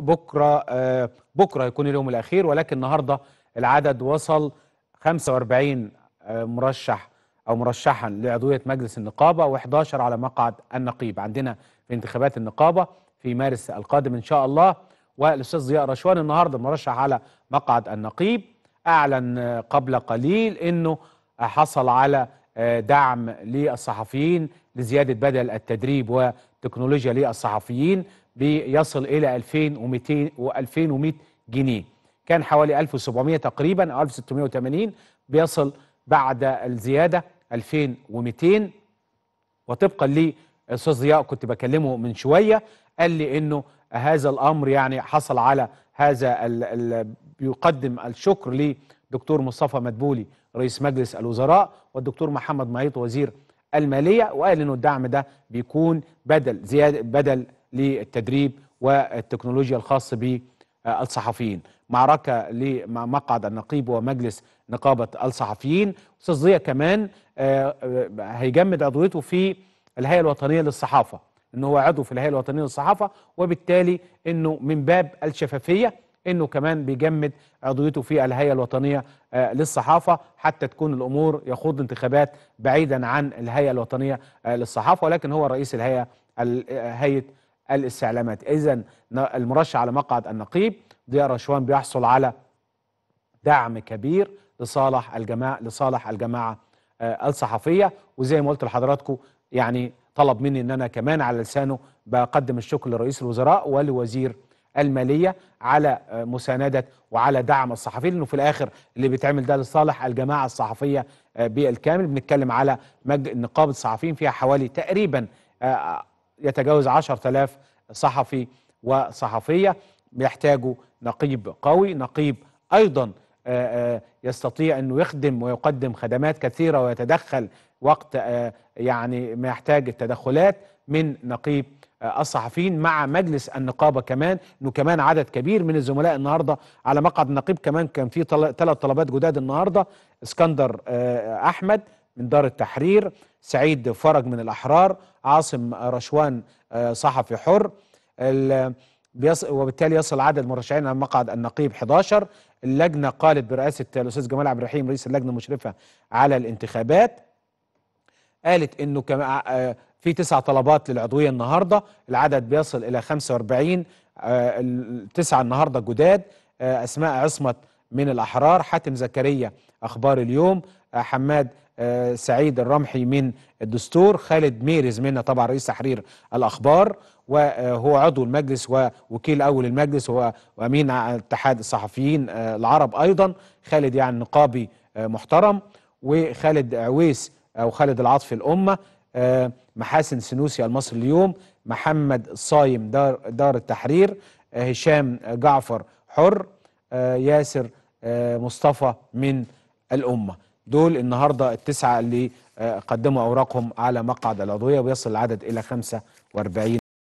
بكره آه، بكره هيكون اليوم الاخير ولكن النهارده العدد وصل 45 آه، مرشح او مرشحا لعضويه مجلس النقابه و11 على مقعد النقيب عندنا في انتخابات النقابه في مارس القادم ان شاء الله والاستاذ ضياء رشوان النهارده مرشح على مقعد النقيب اعلن آه، قبل قليل انه حصل على دعم للصحفيين لزياده بدل التدريب وتكنولوجيا للصحفيين بيصل الى 2200 و2100 جنيه كان حوالي 1700 تقريبا او 1680 بيصل بعد الزياده 2200 وطبقا للاستاذ ضياء كنت بكلمه من شويه قال لي انه هذا الامر يعني حصل على هذا ال ال بيقدم الشكر لدكتور مصطفى مدبولي رئيس مجلس الوزراء والدكتور محمد معيط وزير الماليه وقال انه الدعم ده بيكون بدل زياده بدل للتدريب والتكنولوجيا الخاص بالصحفيين معركة لمقعد النقيب ومجلس نقابة الصحفيين أستاذ ضياء كمان آه، آه، هيجمد عضويته في الهيئة الوطنية للصحافة ان هو عضو في الهيئه الوطنيه للصحافه وبالتالي انه من باب الشفافيه انه كمان بيجمد عضويته في الهيئه الوطنيه آه، للصحافه حتى تكون الامور يخوض انتخابات بعيدا عن الهيئه الوطنيه للصحافه ولكن هو رئيس الهيئه هيئه الاستعلامات إذا المرشح على مقعد النقيب ضياء رشوان بيحصل على دعم كبير لصالح الجماعة لصالح الجماعة آه، الصحفية وزي ما قلت لحضراتكم يعني طلب مني ان انا كمان على لسانه بقدم الشكر لرئيس الوزراء ولوزير المالية على آه، مساندة وعلى دعم الصحفيين لأنه في الآخر اللي بيتعمل ده لصالح الجماعة الصحفية آه، بالكامل بنتكلم على مج... نقابة الصحفيين فيها حوالي تقريبا يتجاوز 10000 صحفي وصحفية بيحتاجوا نقيب قوي نقيب أيضا آه، آه، يستطيع أنه يخدم ويقدم خدمات كثيرة ويتدخل وقت آه، يعني ما يحتاج التدخلات من نقيب الصحفيين مع مجلس النقابه كمان انه كمان عدد كبير من الزملاء النهارده على مقعد النقيب كمان كان في ثلاث طلبات جداد النهارده اسكندر احمد من دار التحرير سعيد فرج من الأحرار عاصم رشوان آه، صحفي حر وبالتالي يصل عدد المرشحين على مقعد النقيب 11 اللجنة قالت برئاسة الأستاذ جمال عبد الرحيم رئيس اللجنة المشرفة على الانتخابات قالت انه كما آه، في تسع طلبات للعضويه النهارده العدد بيصل الى 45 آه، تسعه النهارده جداد اسماء عصمت من الأحرار حاتم زكريا أخبار اليوم آه، حماد آه، سعيد الرمحي من الدستور خالد ميرز منا طبعا رئيس تحرير الأخبار وهو عضو المجلس ووكيل أول المجلس وأمين اتحاد الصحفيين آه، العرب أيضا خالد يعني نقابي محترم وخالد عويس أو خالد العاطفي الأمة محاسن سنوسي المصري اليوم محمد صايم دار, دار التحرير هشام جعفر حر آه، ياسر آه، مصطفى من الأمة دول النهاردة التسعة اللي آه، قدموا أوراقهم على مقعد العضوية ويصل العدد إلى 45